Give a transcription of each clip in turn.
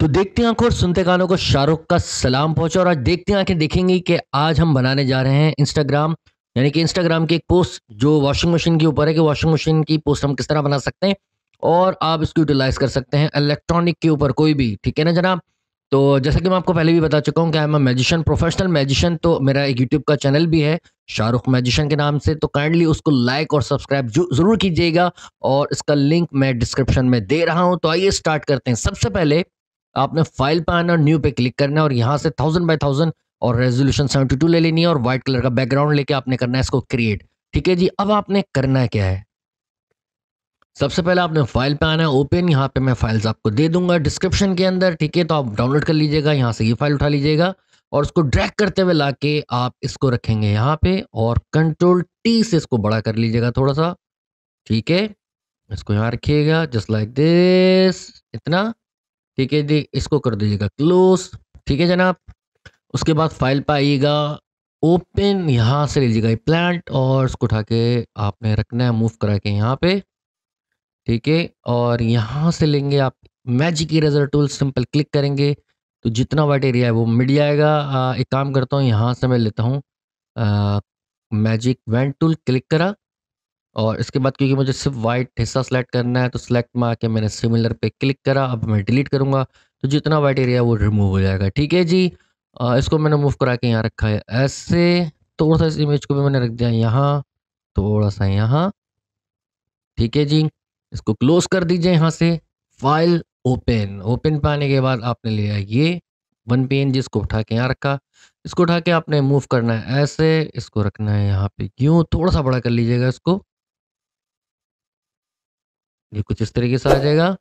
तो देखते हैं और सुनते गानों को शाहरुख का सलाम पहुंचा और आज देखते हैं आंखें देखेंगे कि आज हम बनाने जा रहे हैं इंस्टाग्राम यानी कि इंस्टाग्राम की एक पोस्ट जो वॉशिंग मशीन के ऊपर है कि वॉशिंग मशीन की पोस्ट हम किस तरह बना सकते हैं और आप इसको यूटिलाइज कर सकते हैं इलेक्ट्रॉनिक के ऊपर कोई भी ठीक है ना जनाब तो जैसा कि मैं आपको पहले भी बता चुका हूँ कि I am magician professional magician तो मेरा एक यूट्यूब का चैनल भी है शाहरुख मैजिशियन के नाम से तो काइंडली उसको लाइक और सब्सक्राइब ज़रूर कीजिएगा और इसका लिंक मैं डिस्क्रिप्शन में दे रहा हूँ तो आइए स्टार्ट करते हैं सबसे पहले आपने फाइल पे आना न्यू पे क्लिक करना है और यहाँ से थाउजेंड बाई थाउजेंड और रेजोल्यूशन सेवेंटी टू ले लेनी है और व्हाइट कलर का बैकग्राउंड लेके आपने करना है इसको क्रिएट ठीक है जी अब आपने करना है क्या है सबसे पहले आपने फाइल पे आना है ओपन यहाँ पे मैं फाइल्स आपको दे दूंगा डिस्क्रिप्शन के अंदर ठीक है तो आप डाउनलोड कर लीजिएगा यहाँ से ये फाइल उठा लीजिएगा और उसको ड्रैग करते हुए ला के आप इसको रखेंगे यहाँ पे और कंट्रोल टी से इसको बड़ा कर लीजिएगा थोड़ा सा ठीक है इसको यहाँ रखिएगा जस्ट लाइक दिस इतना ठीक है जी इसको कर दीजिएगा क्लोज ठीक है जनाब उसके बाद फाइल पर आइएगा ओपन यहाँ से ले लीजिएगा ये प्लांट और उसको उठा के आपने रखना है मूव करा के यहाँ पे ठीक है और यहाँ से लेंगे आप magic eraser tool simple click करेंगे तो जितना वाइट एरिया है वो मिट जाएगा एक काम करता हूँ यहाँ से मैं लेता हूँ मैजिक वेंट टूल क्लिक करा और इसके बाद क्योंकि मुझे सिर्फ वाइट हिस्सा सेलेक्ट करना है तो सेलेक्ट में आके मैंने सिमिलर पे क्लिक करा अब मैं डिलीट करूँगा तो जितना वाइट एरिया वो रिमूव हो जाएगा ठीक है जी आ, इसको मैंने मूव करा के यहाँ रखा है ऐसे तो थोड़ा सा इस इमेज को भी मैंने रख दिया यहाँ थोड़ा सा यहाँ ठीक है जी इसको क्लोज कर दीजिए यहाँ से फाइल ओपन ओपन पे आने के बाद आपने लिया ये वन पेन जिसको उठा के यहाँ रखा इसको उठा के आपने मूव करना है ऐसे इसको रखना है यहाँ पे क्यों थोड़ा सा बड़ा कर लीजिएगा इसको ये कुछ इस तरीके से आ जाएगा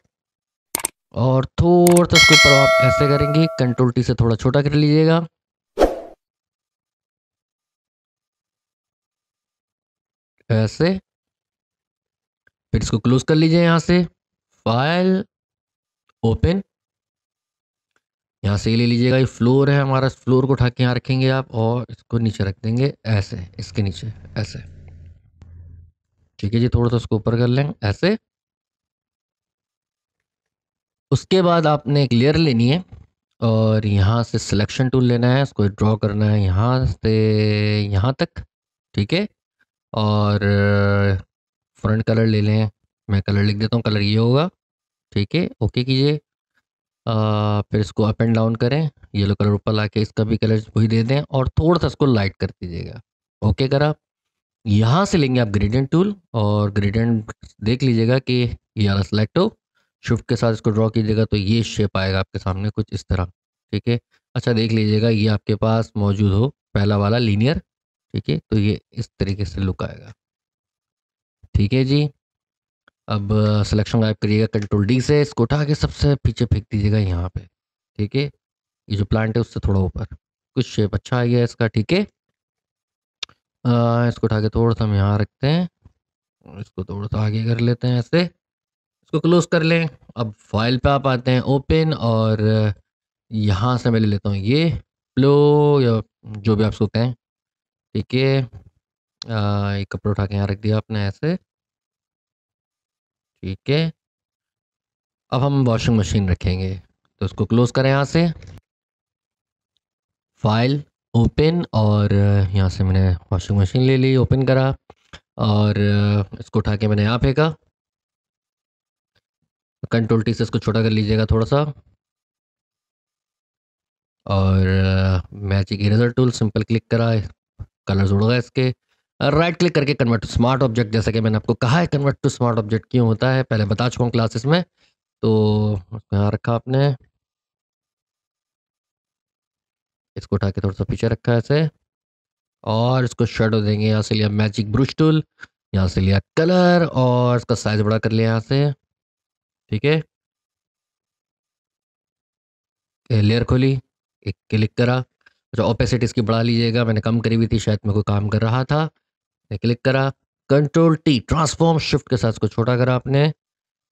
और थोड़ा सा इसके ऊपर आप ऐसे करेंगे कंट्रोल टी से थोड़ा छोटा कर लीजिएगा ऐसे फिर इसको क्लोज कर लीजिए यहाँ से फाइल ओपन यहाँ से ले लीजिएगा ये फ्लोर है हमारा फ्लोर को उठा के यहाँ रखेंगे आप और इसको नीचे रख देंगे ऐसे इसके नीचे ऐसे ठीक है जी थोड़ा सा उसको ऊपर कर लें ऐसे उसके बाद आपने एक लेयर लेनी है और यहाँ से सिलेक्शन टूल लेना है उसको ड्रॉ करना है यहाँ से यहाँ तक ठीक है और फ्रंट कलर ले लें मैं कलर लिख देता हूँ कलर ये होगा ठीक है ओके कीजिए फिर इसको अप एंड डाउन करें येलो कलर ऊपर ला के इसका भी कलर वही दे दें और थोड़ा सा इसको लाइट कर दीजिएगा ओके करा यहाँ से लेंगे आप ग्रेडियंट टूल और ग्रेडियंट देख लीजिएगा कि ये वाला सेलेक्ट हो शिफ्ट के साथ इसको ड्रॉ कीजिएगा तो ये शेप आएगा आपके सामने कुछ इस तरह ठीक है अच्छा देख लीजिएगा ये आपके पास मौजूद हो पहला वाला लीनियर ठीक है तो ये इस तरीके से लुक आएगा ठीक है जी अब सिलेक्शन गायब करिएगा कंट्रोल डी से इसको उठा के सबसे पीछे फेंक दीजिएगा यहाँ पे ठीक है ये जो प्लांट है उससे थोड़ा ऊपर कुछ शेप अच्छा आ गया इसका ठीक है इसको उठा के थोड़ा सा हम यहाँ रखते हैं इसको थोड़ा सा आगे कर लेते हैं ऐसे इसको क्लोज़ कर लें अब फाइल पे आप आते हैं ओपन और यहाँ से मैं ले लेता हूँ ये फ्लो या जो भी आप सोते हैं ठीक है एक कपड़ा उठा के यहाँ रख दिया आपने ऐसे ठीक है अब हम वॉशिंग मशीन रखेंगे तो उसको क्लोज़ करें यहाँ से फाइल ओपन और यहाँ से मैंने वॉशिंग मशीन ले ली ओपन करा और इसको उठा के मैंने यहाँ फेंका कंट्रोल टी से इसको छोटा कर लीजिएगा थोड़ा सा और matching eraser tool simple click करा कलर्स उड़ गए इसके राइट क्लिक करके कन्वर्ट टू स्मार्ट ऑब्जेक्ट जैसा कि मैंने आपको कहा है कन्वर्ट टू स्मार्ट ऑब्जेक्ट क्यों होता है पहले बता चुका हूँ क्लासेस में तो यहाँ रखा आपने इसको उठा के थोड़ा सा पीछे रखा है ऐसे और इसको शेडो देंगे यहाँ से लिया मैजिक ब्रुश टूल यहाँ से लिया कलर और इसका साइज़ बड़ा कर लिया यहाँ से ठीक है लेयर खोली एक क्लिक करा अच्छा ओपेसिटी इसकी बढ़ा लीजिएगा मैंने कम करी हुई थी शायद मैं कोई काम कर रहा था मैं क्लिक करा कंट्रोल टी ट्रांसफॉर्म शिफ्ट के साथ इसको छोटा करा आपने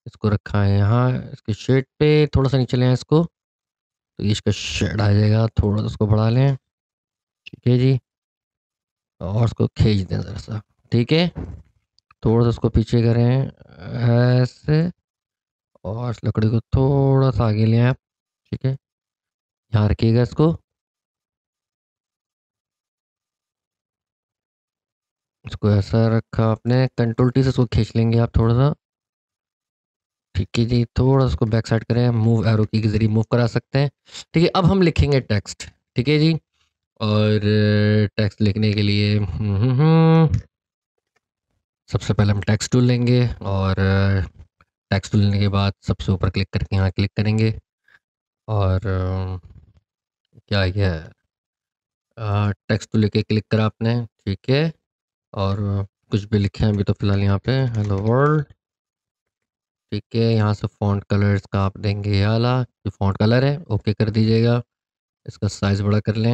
इसको रखा है यहाँ इसके शेड पे थोड़ा सा नीचे लें इसको तो इसका शेड आ जाएगा थोड़ा सा उसको बढ़ा लें ठीक है जी और उसको खींच दें ज़रा सा ठीक है थोड़ा सा उसको पीछे करें ऐसे और इस लकड़ी को थोड़ा सा आगे ले आए आप ठीक है यहाँ रखिएगा इसको इसको ऐसा रखा आपने कंट्रोल टी से इसको खींच लेंगे आप थोड़ा सा ठीक है जी थोड़ा उसको बैक साइड करें मूव एरो की के ज़रिए मूव करा सकते हैं ठीक है अब हम लिखेंगे टेक्स्ट ठीक है जी और टेक्स्ट लिखने के लिए हम्म, हम्म, हम्म। सबसे पहले हम टेक्स्ट टूल लेंगे और टैक्स टूल लेने के बाद सबसे ऊपर क्लिक करके यहाँ क्लिक करेंगे और क्या यह है टैक्स तो लेके क्लिक करा आपने ठीक है और कुछ भी लिखे हैं अभी तो फ़िलहाल यहाँ पे हेलो वर्ल्ड ठीक है यहाँ से फॉन्ट कलर्स का आप देंगे ये आला जो फॉन्ट कलर है ओके कर दीजिएगा इसका साइज़ बड़ा कर लें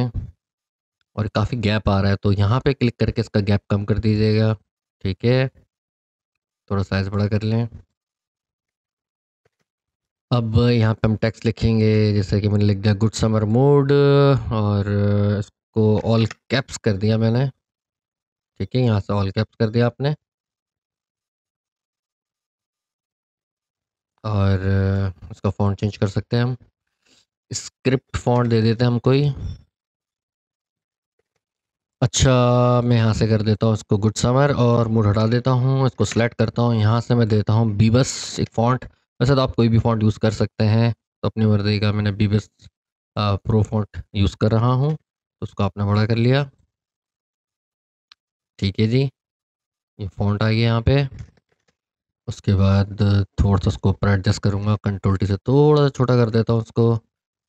और काफ़ी गैप आ रहा है तो यहाँ पे क्लिक करके इसका गैप कम कर दीजिएगा ठीक है थोड़ा साइज़ बड़ा कर लें अब यहाँ पे हम टेक्स्ट लिखेंगे जैसे कि मैंने लिख दिया गुड समर मूड और इसको ऑल कैप्स कर दिया मैंने ठीक है यहाँ से ऑल कैप्स कर दिया आपने और इसका फ़ॉन्ट चेंज कर सकते हैं हम स्क्रिप्ट फ़ॉन्ट दे देते हैं हम कोई अच्छा मैं यहाँ से कर देता हूँ इसको गुड समर और मूड हटा देता हूँ इसको सेलेक्ट करता हूँ यहाँ से मैं देता हूँ बीबस एक फ़ॉन्ट वैसे तो आप कोई भी फ़ॉन्ट यूज़ कर सकते हैं तो अपनी मर्ज़ी का मैंने बी बस प्रो फॉन्ट यूज़ कर रहा हूँ तो उसको आपने बड़ा कर लिया ठीक है जी ये फॉन्ट आ गया यहाँ पे उसके बाद थोड़ा सा उसको ऊपर एडजस्ट करूँगा कंट्रोल टी से थोड़ा सा छोटा कर देता हूँ उसको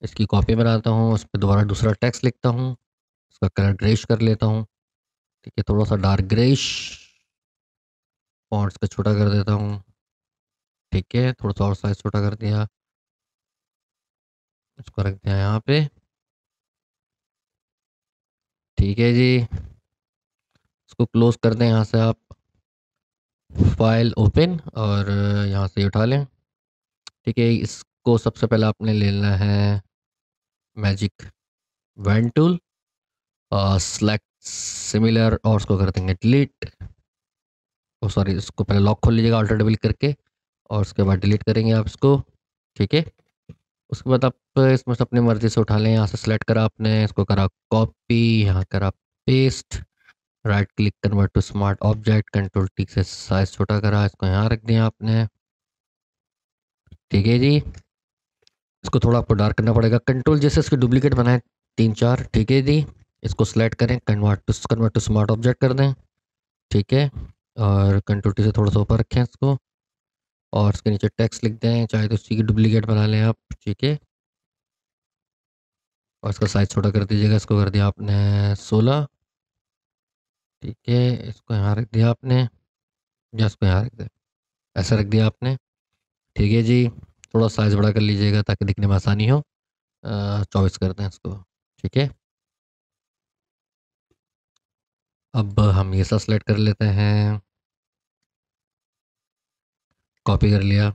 इसकी कॉपी बनाता हूँ उस पर दोबारा दूसरा टेक्स्ट लिखता हूँ उसका कलर ग्रेश कर लेता हूँ ठीक है थोड़ा सा डार्क ग्रेश फॉन्ट्स का छोटा कर देता हूँ ठीक है थोड़ा सा और साइज छोटा कर दिया इसको रख दिया यहाँ पे ठीक है जी इसको क्लोज कर दें यहाँ से आप फाइल ओपन और यहाँ से उठा लें ठीक है इसको सबसे पहले आपने लेना है magic wand tool select similar और उसको कर देंगे डिलीट ओ सॉरी इसको पहले लॉक खोल लीजिएगा अल्टर डबल करके और उसके बाद डिलीट करेंगे आप इसको ठीक है उसके बाद आप इसमें से अपनी मर्ज़ी से उठा लें यहाँ से सेलेक्ट करा आपने इसको करा कॉपी यहाँ करा paste right click convert to smart object control T से साइज छोटा करा इसको यहाँ रख दिया आपने ठीक है जी इसको थोड़ा आपको डार्क करना पड़ेगा कंट्रोल जैसे इसके डुप्लीकेट बनाए तीन चार ठीक है जी इसको सेलेक्ट करें convert convert to smart object कर दें ठीक है और कंट्रोल टी से थोड़ा सा ऊपर रखें इसको और उसके नीचे टैक्स लिख दें चाहे तो उसकी डुप्लीकेट बना लें आप ठीक है और इसका साइज़ छोटा कर दीजिएगा इसको कर दिया आपने सोलह ठीक है इसको यहाँ रख दिया आपने या इसको यहाँ रख दिया ऐसा रख दिया आपने ठीक है जी थोड़ा साइज़ बड़ा कर लीजिएगा ताकि दिखने में आसानी हो चॉइस कर दें इसको ठीक है अब हम ये सब सेलेक्ट कर लेते हैं कॉपी कर लिया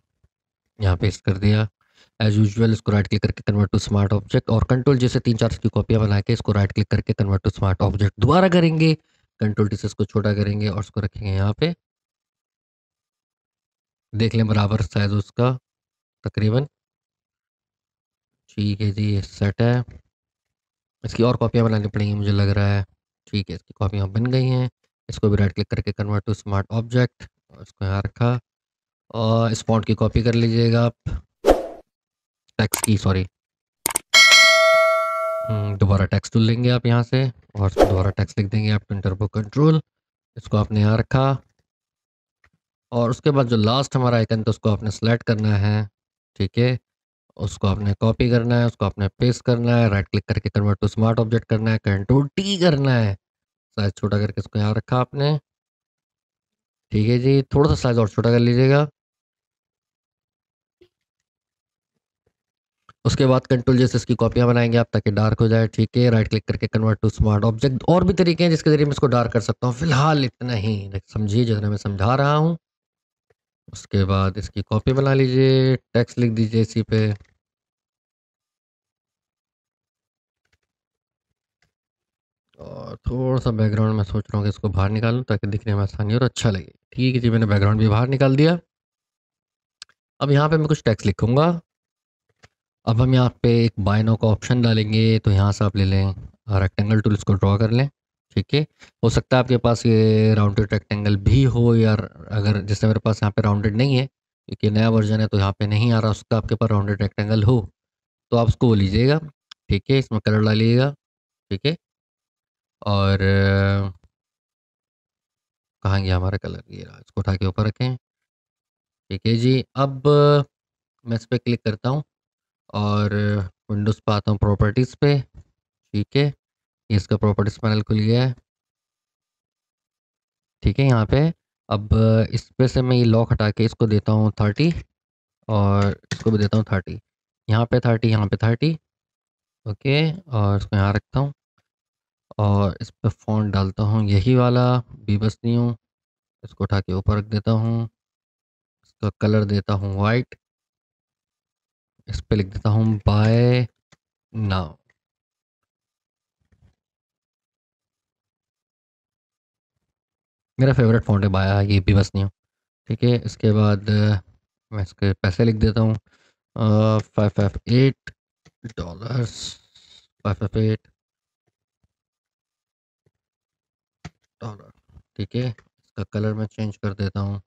यहाँ पेस्ट कर दिया एज यूजल इसको राइट क्लिक करके कन्वर्ट टू स्मार्ट ऑब्जेक्ट और कंट्रोल जैसे तीन चार की कॉपियाँ बना के इसको राइट क्लिक करके कन्वर्ट टू स्मार्ट ऑब्जेक्ट दोबारा करेंगे कंट्रोल टी से इसको छोटा करेंगे और उसको रखेंगे यहाँ पे देख लें बराबर साइज उसका तकरीबन ठीक है जी सेट है इसकी और कॉपियाँ बनानी पड़ेंगी मुझे लग रहा है ठीक है इसकी कॉपियाँ बन गई हैं इसको भी राइट क्लिक करके कन्वर्ट टू स्मार्ट ऑब्जेक्ट इसको यहाँ रखा और स्पॉट की कॉपी कर लीजिएगा आप टैक्स की सॉरी हम्म, दोबारा टैक्स टूल तो लेंगे आप यहाँ से और दोबारा टैक्स लिख देंगे आप प्रिंटर बुक कंट्रोल इसको आपने यहाँ रखा और उसके बाद जो लास्ट हमारा आइकन था उसको आपने सेलेक्ट करना है ठीक है उसको आपने कॉपी करना है उसको आपने पेस्ट करना है राइट क्लिक करके कन्वर्ट टू स्मार्ट ऑब्जेक्ट करना है कंट्रोल टी करना है साइज छोटा करके इसको यहाँ रखा आपने ठीक है जी थोड़ा सा साइज और छोटा कर लीजिएगा उसके बाद कंट्रोल जैसे इसकी कॉपियाँ बनाएंगे आप ताकि डार्क हो जाए ठीक है राइट क्लिक करके कन्वर्ट टू स्मार्ट ऑब्जेक्ट और भी तरीके हैं जिसके जरिए मैं इसको डार्क कर सकता हूँ फिलहाल इतना ही समझिए जितना मैं समझा रहा हूँ उसके बाद इसकी कॉपी बना लीजिए टैक्स लिख दीजिए इसी पे और थोड़ा सा बैकग्राउंड मैं सोच रहा हूँ कि इसको बाहर निकाल लूँ ताकि दिखने में आसानी और अच्छा लगे ठीक है जी मैंने बैकग्राउंड भी बाहर निकाल दिया अब यहाँ पे मैं कुछ टैक्स लिखूंगा अब हम यहाँ पे एक बाइनो का ऑप्शन डालेंगे तो यहाँ से आप ले लें रेक्टेंगल टूल इसको ड्रा कर लें ठीक है हो सकता है आपके पास ये राउंडेड रेक्टेंगल भी हो या अगर जैसे मेरे पास यहाँ पे राउंडेड नहीं है क्योंकि नया वर्जन है तो यहाँ पे नहीं आ रहा हो सकता आपके पास राउंडेड रेक्टेंगल हो तो आप उसको वो लीजिएगा ठीक है इसमें कलर डालिएगा ठीक है और कहाँ गया हमारा कलर ये रहा इसको उठा के ऊपर रखें ठीक है जी अब मैं इस पर क्लिक करता हूँ और विंडोज़ पे आता हूँ प्रॉपर्टीज़ पे ठीक है ये इसका प्रॉपर्टीज़ पैनल खुल गया है ठीक है यहाँ पे अब इस पे से मैं ये लॉक हटा के इसको देता हूँ थर्टी और इसको भी देता हूँ थर्टी यहाँ पे थर्टी यहाँ पे थर्टी ओके और इसको यहाँ रखता हूँ और इस पर फ़ॉन्ट डालता हूँ यही वाला बस नहीं हूँ इसको उठा के ऊपर रख देता हूँ इसका कलर देता हूँ वाइट इस पर लिख देता हूँ बाय नाउ मेरा फेवरेट फ़ॉन्ट है बाया ये भी बस नहीं हो ठीक है इसके बाद मैं इसके पैसे लिख देता हूँ five five eight dollars five five eight dollar ठीक है इसका कलर मैं चेंज कर देता हूँ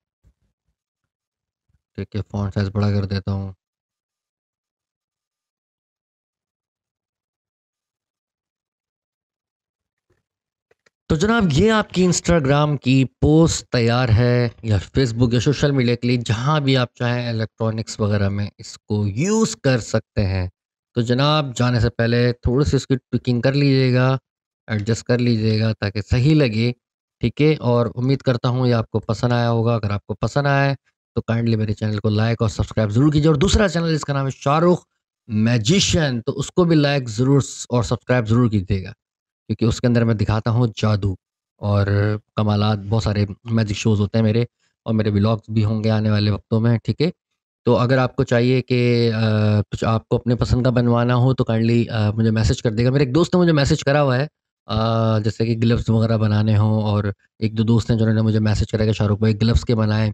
ठीक है फ़ॉन्ट साइज़ बड़ा कर देता हूँ तो जनाब ये आपकी इंस्टाग्राम की पोस्ट तैयार है या फेसबुक या सोशल मीडिया के लिए जहाँ भी आप चाहें इलेक्ट्रॉनिक्स वगैरह में इसको यूज़ कर सकते हैं तो जनाब जाने से पहले थोड़ी सी उसकी ट्विकिंग कर लीजिएगा एडजस्ट कर लीजिएगा ताकि सही लगे ठीक है और उम्मीद करता हूँ ये आपको पसंद आया होगा अगर आपको पसंद आया तो काइंडली मेरे चैनल को लाइक और सब्सक्राइब ज़रूर कीजिए और दूसरा चैनल जिसका नाम है शाहरुख मैजिशियन तो उसको भी लाइक ज़रूर और सब्सक्राइब ज़रूर कीजिएगा क्योंकि उसके अंदर मैं दिखाता हूँ जादू और कमालात बहुत सारे मैजिक शोज़ होते हैं मेरे और मेरे ब्लॉग्स भी होंगे आने वाले वक्तों में ठीक है तो अगर आपको चाहिए कि कुछ आपको अपने पसंद का बनवाना हो तो काइंडली मुझे मैसेज कर देगा मेरे एक दोस्त ने मुझे मैसेज करा हुआ है आ, जैसे कि ग्लव्स वगैरह बनाने हों और एक दो दोस्त हैं जिन्होंने मुझे मैसेज करा कि शाहरुख भाई ग्लव्स के बनाएं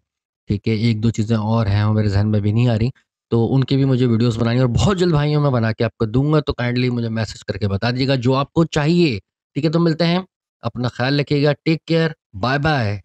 ठीक है एक दो चीज़ें और हैं मेरे जहन में भी नहीं आ रही तो उनकी भी मुझे वीडियोस बनानी है और बहुत जल्द भाइयों में बना के आपको दूंगा तो काइंडली मुझे मैसेज करके बता दीजिएगा जो आपको चाहिए ठीक है तो मिलते हैं अपना ख्याल रखिएगा टेक केयर बाय बाय